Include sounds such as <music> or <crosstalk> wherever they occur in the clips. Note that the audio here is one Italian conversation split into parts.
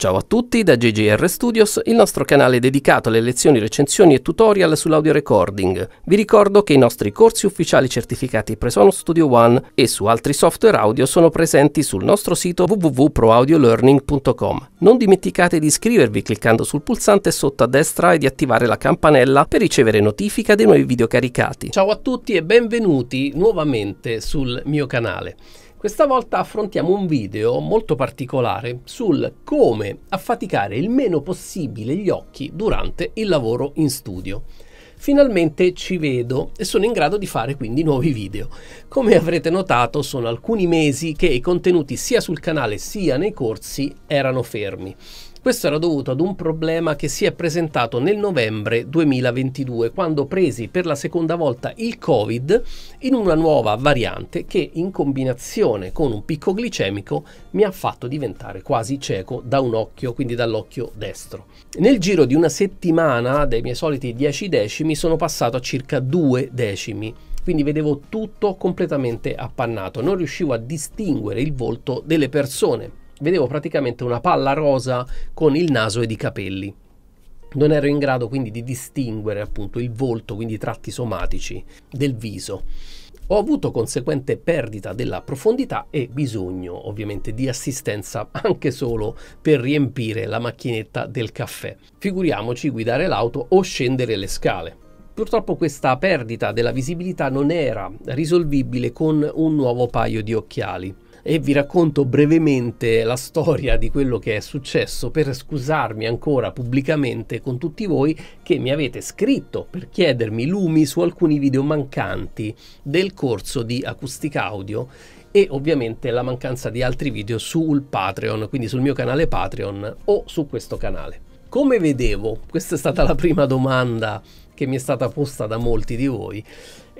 Ciao a tutti da GGR Studios, il nostro canale dedicato alle lezioni, recensioni e tutorial sull'audio recording. Vi ricordo che i nostri corsi ufficiali certificati Presono Studio One e su altri software audio sono presenti sul nostro sito www.proaudiolearning.com. Non dimenticate di iscrivervi cliccando sul pulsante sotto a destra e di attivare la campanella per ricevere notifica dei nuovi video caricati. Ciao a tutti e benvenuti nuovamente sul mio canale. Questa volta affrontiamo un video molto particolare sul come affaticare il meno possibile gli occhi durante il lavoro in studio. Finalmente ci vedo e sono in grado di fare quindi nuovi video. Come avrete notato sono alcuni mesi che i contenuti sia sul canale sia nei corsi erano fermi. Questo era dovuto ad un problema che si è presentato nel novembre 2022, quando presi per la seconda volta il Covid in una nuova variante che in combinazione con un picco glicemico mi ha fatto diventare quasi cieco da un occhio, quindi dall'occhio destro. Nel giro di una settimana, dai miei soliti 10 decimi, sono passato a circa 2 decimi quindi vedevo tutto completamente appannato, non riuscivo a distinguere il volto delle persone vedevo praticamente una palla rosa con il naso ed i capelli. Non ero in grado quindi di distinguere appunto il volto, quindi i tratti somatici del viso. Ho avuto conseguente perdita della profondità e bisogno ovviamente di assistenza anche solo per riempire la macchinetta del caffè. Figuriamoci guidare l'auto o scendere le scale. Purtroppo questa perdita della visibilità non era risolvibile con un nuovo paio di occhiali e vi racconto brevemente la storia di quello che è successo per scusarmi ancora pubblicamente con tutti voi che mi avete scritto per chiedermi lumi su alcuni video mancanti del corso di acustica audio e ovviamente la mancanza di altri video sul Patreon, quindi sul mio canale Patreon o su questo canale. Come vedevo, questa è stata la prima domanda che mi è stata posta da molti di voi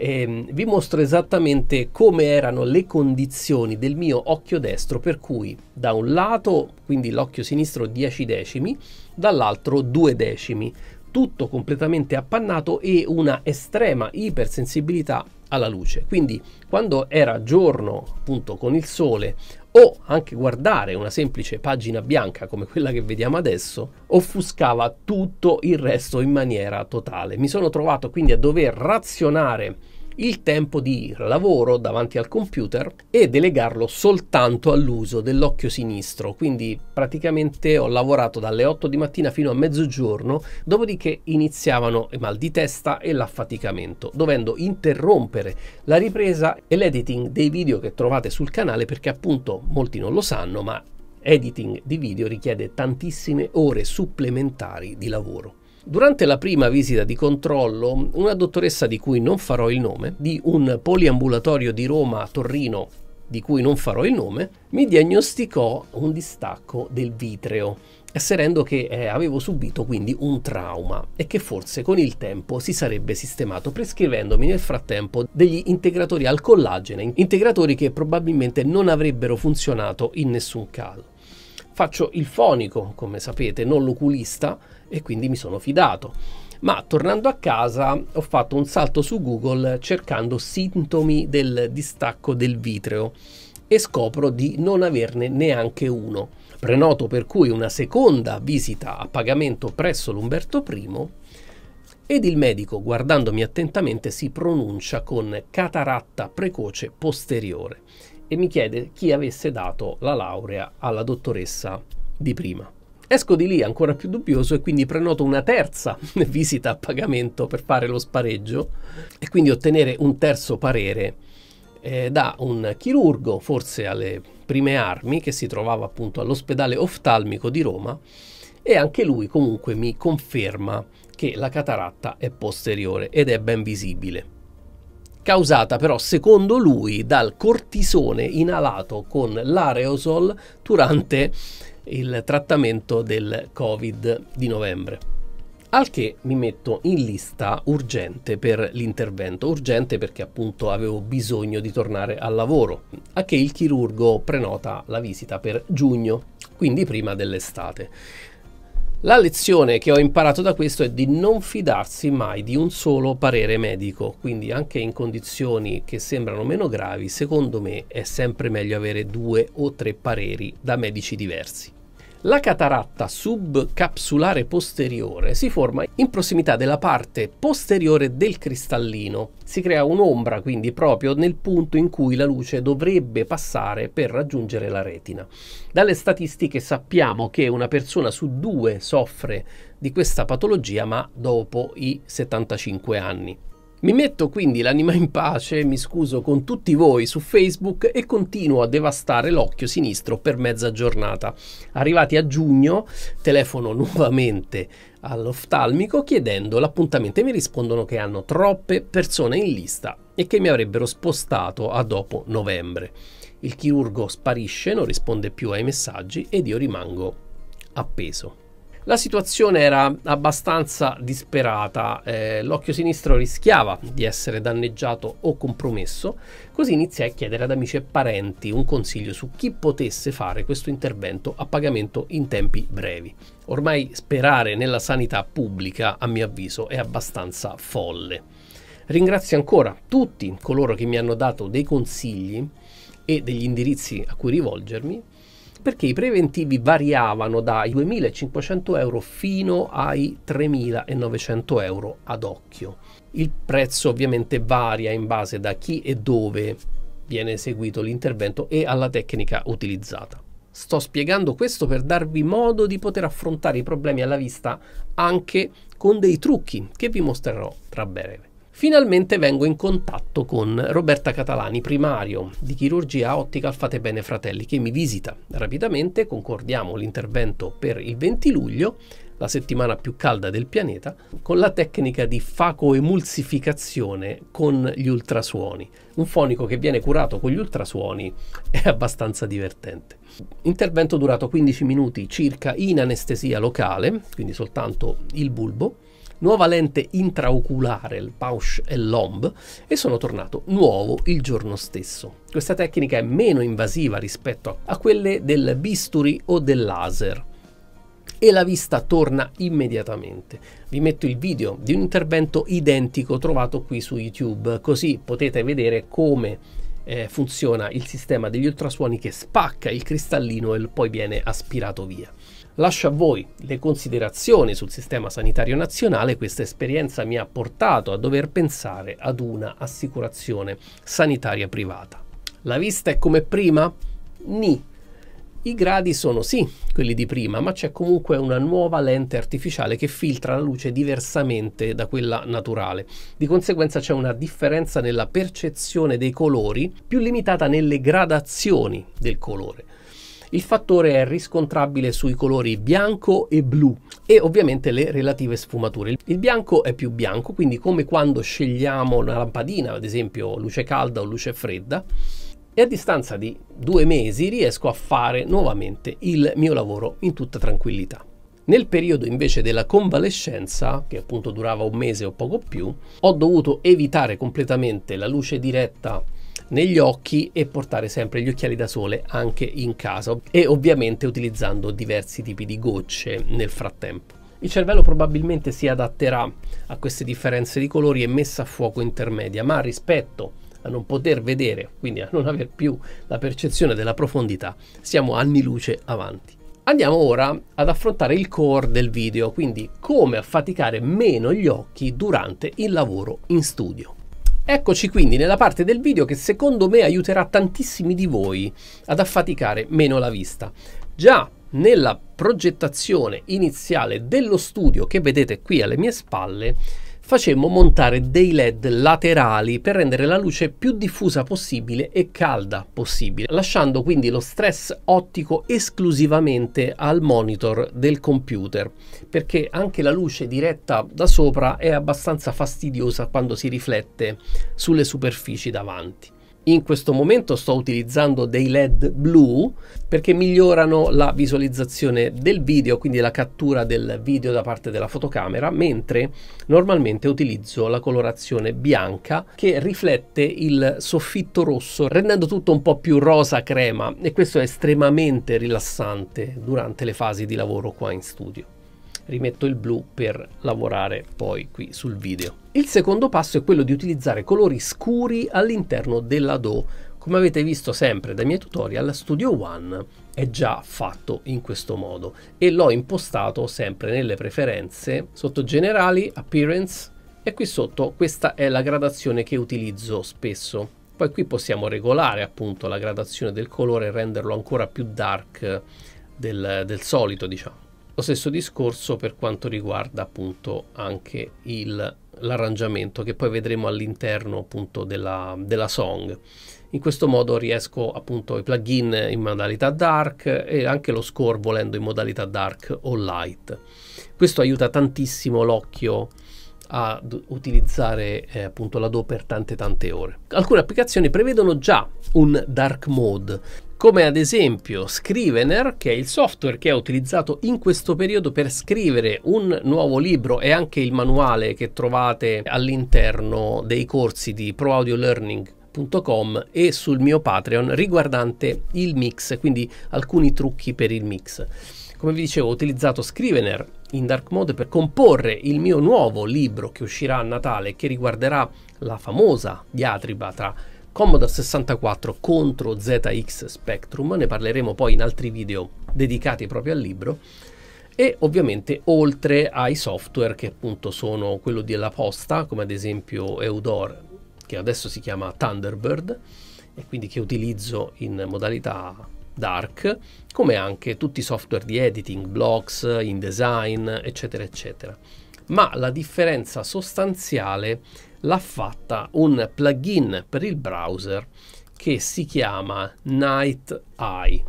ehm, vi mostro esattamente come erano le condizioni del mio occhio destro, per cui da un lato, quindi l'occhio sinistro 10 decimi, dall'altro 2 decimi, tutto completamente appannato e una estrema ipersensibilità alla luce. Quindi quando era giorno, appunto con il sole, o anche guardare una semplice pagina bianca come quella che vediamo adesso, offuscava tutto il resto in maniera totale. Mi sono trovato quindi a dover razionare il tempo di lavoro davanti al computer e delegarlo soltanto all'uso dell'occhio sinistro. Quindi praticamente ho lavorato dalle 8 di mattina fino a mezzogiorno, dopodiché iniziavano i mal di testa e l'affaticamento, dovendo interrompere la ripresa e l'editing dei video che trovate sul canale perché appunto molti non lo sanno, ma editing di video richiede tantissime ore supplementari di lavoro. Durante la prima visita di controllo, una dottoressa di cui non farò il nome, di un poliambulatorio di Roma Torrino di cui non farò il nome, mi diagnosticò un distacco del vitreo, asserendo che eh, avevo subito quindi un trauma e che forse con il tempo si sarebbe sistemato, prescrivendomi nel frattempo degli integratori al collagene, integratori che probabilmente non avrebbero funzionato in nessun caso. Faccio il fonico, come sapete, non l'oculista, e quindi mi sono fidato. Ma tornando a casa ho fatto un salto su Google cercando sintomi del distacco del vitreo e scopro di non averne neanche uno. Prenoto per cui una seconda visita a pagamento presso l'Umberto I ed il medico, guardandomi attentamente, si pronuncia con cataratta precoce posteriore e mi chiede chi avesse dato la laurea alla dottoressa di prima. Esco di lì ancora più dubbioso e quindi prenoto una terza <laughs> visita a pagamento per fare lo spareggio e quindi ottenere un terzo parere eh, da un chirurgo, forse alle prime armi, che si trovava appunto all'ospedale oftalmico di Roma e anche lui comunque mi conferma che la cataratta è posteriore ed è ben visibile causata però secondo lui dal cortisone inalato con l'aerosol durante il trattamento del Covid di novembre. Al che mi metto in lista urgente per l'intervento, urgente perché appunto avevo bisogno di tornare al lavoro, a che il chirurgo prenota la visita per giugno, quindi prima dell'estate. La lezione che ho imparato da questo è di non fidarsi mai di un solo parere medico, quindi anche in condizioni che sembrano meno gravi, secondo me è sempre meglio avere due o tre pareri da medici diversi. La cataratta subcapsulare posteriore si forma in prossimità della parte posteriore del cristallino. Si crea un'ombra quindi proprio nel punto in cui la luce dovrebbe passare per raggiungere la retina. Dalle statistiche sappiamo che una persona su due soffre di questa patologia ma dopo i 75 anni. Mi metto quindi l'anima in pace, mi scuso con tutti voi su Facebook e continuo a devastare l'occhio sinistro per mezza giornata. Arrivati a giugno, telefono nuovamente all'oftalmico chiedendo l'appuntamento e mi rispondono che hanno troppe persone in lista e che mi avrebbero spostato a dopo novembre. Il chirurgo sparisce, non risponde più ai messaggi ed io rimango appeso. La situazione era abbastanza disperata, eh, l'occhio sinistro rischiava di essere danneggiato o compromesso, così iniziai a chiedere ad amici e parenti un consiglio su chi potesse fare questo intervento a pagamento in tempi brevi. Ormai sperare nella sanità pubblica, a mio avviso, è abbastanza folle. Ringrazio ancora tutti coloro che mi hanno dato dei consigli e degli indirizzi a cui rivolgermi perché i preventivi variavano dai 2.500 euro fino ai 3.900 euro ad occhio. Il prezzo ovviamente varia in base da chi e dove viene eseguito l'intervento e alla tecnica utilizzata. Sto spiegando questo per darvi modo di poter affrontare i problemi alla vista anche con dei trucchi che vi mostrerò tra breve. Finalmente vengo in contatto con Roberta Catalani, primario di chirurgia ottica al Fate Bene Fratelli, che mi visita rapidamente, concordiamo l'intervento per il 20 luglio, la settimana più calda del pianeta, con la tecnica di facoemulsificazione con gli ultrasuoni. Un fonico che viene curato con gli ultrasuoni è abbastanza divertente. Intervento durato 15 minuti circa in anestesia locale, quindi soltanto il bulbo nuova lente intraoculare, il Pausch e l'Omb, e sono tornato nuovo il giorno stesso. Questa tecnica è meno invasiva rispetto a quelle del bisturi o del laser e la vista torna immediatamente. Vi metto il video di un intervento identico trovato qui su YouTube, così potete vedere come eh, funziona il sistema degli ultrasuoni che spacca il cristallino e poi viene aspirato via. Lascio a voi le considerazioni sul sistema sanitario nazionale, questa esperienza mi ha portato a dover pensare ad una assicurazione sanitaria privata. La vista è come prima? Ni. I gradi sono sì, quelli di prima, ma c'è comunque una nuova lente artificiale che filtra la luce diversamente da quella naturale. Di conseguenza c'è una differenza nella percezione dei colori, più limitata nelle gradazioni del colore. Il fattore è riscontrabile sui colori bianco e blu e ovviamente le relative sfumature. Il bianco è più bianco, quindi come quando scegliamo una lampadina, ad esempio luce calda o luce fredda, e a distanza di due mesi riesco a fare nuovamente il mio lavoro in tutta tranquillità. Nel periodo invece della convalescenza, che appunto durava un mese o poco più, ho dovuto evitare completamente la luce diretta negli occhi e portare sempre gli occhiali da sole anche in casa e ovviamente utilizzando diversi tipi di gocce nel frattempo. Il cervello probabilmente si adatterà a queste differenze di colori e messa a fuoco intermedia, ma rispetto a non poter vedere, quindi a non aver più la percezione della profondità, siamo anni luce avanti. Andiamo ora ad affrontare il core del video, quindi come affaticare meno gli occhi durante il lavoro in studio. Eccoci quindi nella parte del video che secondo me aiuterà tantissimi di voi ad affaticare meno la vista. Già nella progettazione iniziale dello studio che vedete qui alle mie spalle facemmo montare dei led laterali per rendere la luce più diffusa possibile e calda possibile, lasciando quindi lo stress ottico esclusivamente al monitor del computer, perché anche la luce diretta da sopra è abbastanza fastidiosa quando si riflette sulle superfici davanti. In questo momento sto utilizzando dei LED blu perché migliorano la visualizzazione del video, quindi la cattura del video da parte della fotocamera, mentre normalmente utilizzo la colorazione bianca che riflette il soffitto rosso, rendendo tutto un po' più rosa crema e questo è estremamente rilassante durante le fasi di lavoro qua in studio rimetto il blu per lavorare poi qui sul video. Il secondo passo è quello di utilizzare colori scuri all'interno della DO. Come avete visto sempre dai miei tutorial, Studio One è già fatto in questo modo e l'ho impostato sempre nelle preferenze sotto Generali, Appearance e qui sotto questa è la gradazione che utilizzo spesso. Poi qui possiamo regolare appunto la gradazione del colore e renderlo ancora più dark del, del solito diciamo. Lo stesso discorso per quanto riguarda appunto anche il, l'arrangiamento che poi vedremo all'interno appunto della, della song. In questo modo riesco appunto ai plugin in modalità dark e anche lo score volendo in modalità dark o light. Questo aiuta tantissimo l'occhio a utilizzare eh, appunto la DO per tante tante ore. Alcune applicazioni prevedono già un dark mode come ad esempio Scrivener, che è il software che è utilizzato in questo periodo per scrivere un nuovo libro e anche il manuale che trovate all'interno dei corsi di Pro Audio Learning e sul mio Patreon riguardante il mix, quindi alcuni trucchi per il mix. Come vi dicevo, ho utilizzato Scrivener in dark mode per comporre il mio nuovo libro che uscirà a Natale che riguarderà la famosa diatriba tra Commodore 64 contro ZX Spectrum, ne parleremo poi in altri video dedicati proprio al libro e ovviamente oltre ai software che appunto sono quello della posta come ad esempio Eudor che adesso si chiama Thunderbird e quindi che utilizzo in modalità dark come anche tutti i software di editing, blocks, InDesign eccetera eccetera ma la differenza sostanziale l'ha fatta un plugin per il browser che si chiama Night Eye.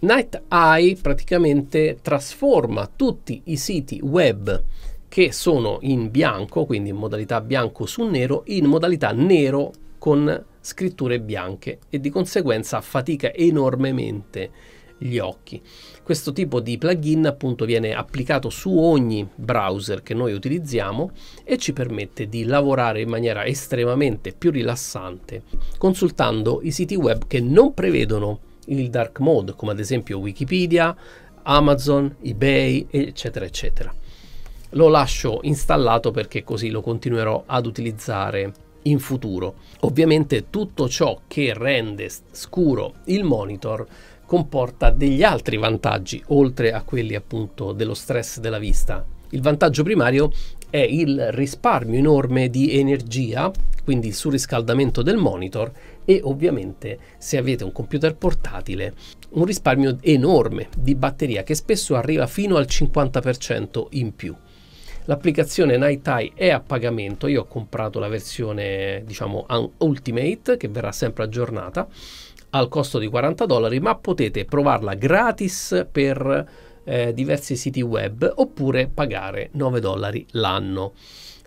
Night Eye praticamente trasforma tutti i siti web che sono in bianco, quindi in modalità bianco su nero, in modalità nero con scritture bianche e di conseguenza fatica enormemente gli occhi. Questo tipo di plugin appunto viene applicato su ogni browser che noi utilizziamo e ci permette di lavorare in maniera estremamente più rilassante consultando i siti web che non prevedono il dark mode come ad esempio Wikipedia, Amazon, eBay eccetera eccetera. Lo lascio installato perché così lo continuerò ad utilizzare in futuro. Ovviamente tutto ciò che rende scuro il monitor comporta degli altri vantaggi, oltre a quelli appunto dello stress della vista. Il vantaggio primario è il risparmio enorme di energia, quindi il surriscaldamento del monitor e ovviamente se avete un computer portatile un risparmio enorme di batteria che spesso arriva fino al 50% in più. L'applicazione Night Eye è a pagamento, io ho comprato la versione diciamo Ultimate che verrà sempre aggiornata al costo di 40 dollari, ma potete provarla gratis per eh, diversi siti web oppure pagare 9 dollari l'anno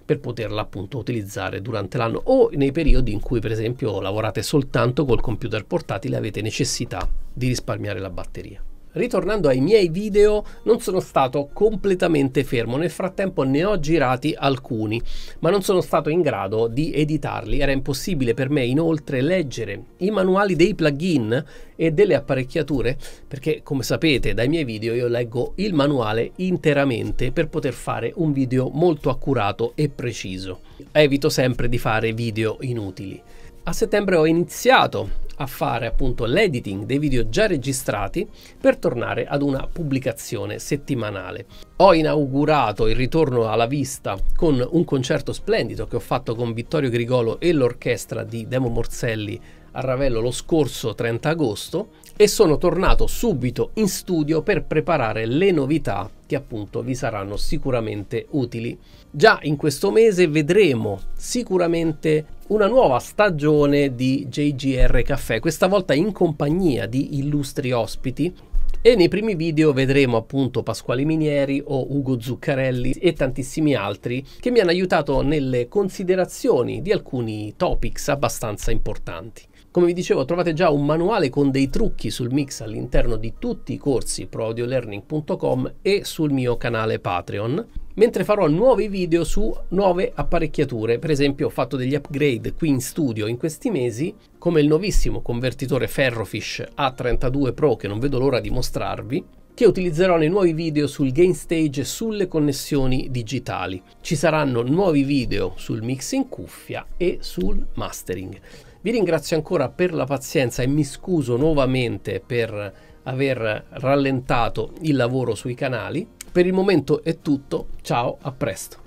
per poterla appunto utilizzare durante l'anno o nei periodi in cui per esempio lavorate soltanto col computer portatile avete necessità di risparmiare la batteria. Ritornando ai miei video, non sono stato completamente fermo, nel frattempo ne ho girati alcuni, ma non sono stato in grado di editarli, era impossibile per me inoltre leggere i manuali dei plugin e delle apparecchiature, perché come sapete dai miei video io leggo il manuale interamente per poter fare un video molto accurato e preciso. Evito sempre di fare video inutili a settembre ho iniziato a fare appunto l'editing dei video già registrati per tornare ad una pubblicazione settimanale. Ho inaugurato il ritorno alla vista con un concerto splendido che ho fatto con Vittorio Grigolo e l'orchestra di Demo Morselli a Ravello lo scorso 30 agosto e sono tornato subito in studio per preparare le novità che appunto vi saranno sicuramente utili. Già in questo mese vedremo sicuramente una nuova stagione di JGR Caffè, questa volta in compagnia di illustri ospiti e nei primi video vedremo appunto Pasquale Minieri o Ugo Zuccarelli e tantissimi altri che mi hanno aiutato nelle considerazioni di alcuni topics abbastanza importanti. Come vi dicevo, trovate già un manuale con dei trucchi sul mix all'interno di tutti i corsi proaudiolearning.com e sul mio canale Patreon, mentre farò nuovi video su nuove apparecchiature. Per esempio, ho fatto degli upgrade qui in studio in questi mesi, come il nuovissimo convertitore Ferrofish A32 Pro che non vedo l'ora di mostrarvi, che utilizzerò nei nuovi video sul game stage e sulle connessioni digitali. Ci saranno nuovi video sul mix in cuffia e sul mastering. Vi ringrazio ancora per la pazienza e mi scuso nuovamente per aver rallentato il lavoro sui canali. Per il momento è tutto, ciao, a presto.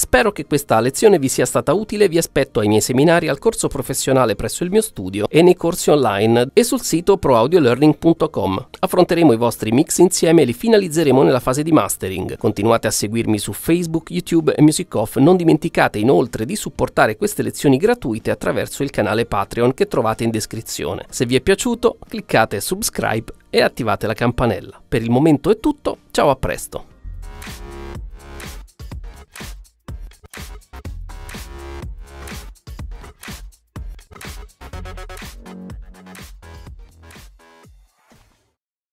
Spero che questa lezione vi sia stata utile vi aspetto ai miei seminari al corso professionale presso il mio studio e nei corsi online e sul sito proaudiolearning.com. Affronteremo i vostri mix insieme e li finalizzeremo nella fase di mastering. Continuate a seguirmi su Facebook, YouTube e Music Off. Non dimenticate inoltre di supportare queste lezioni gratuite attraverso il canale Patreon che trovate in descrizione. Se vi è piaciuto, cliccate subscribe e attivate la campanella. Per il momento è tutto, ciao a presto!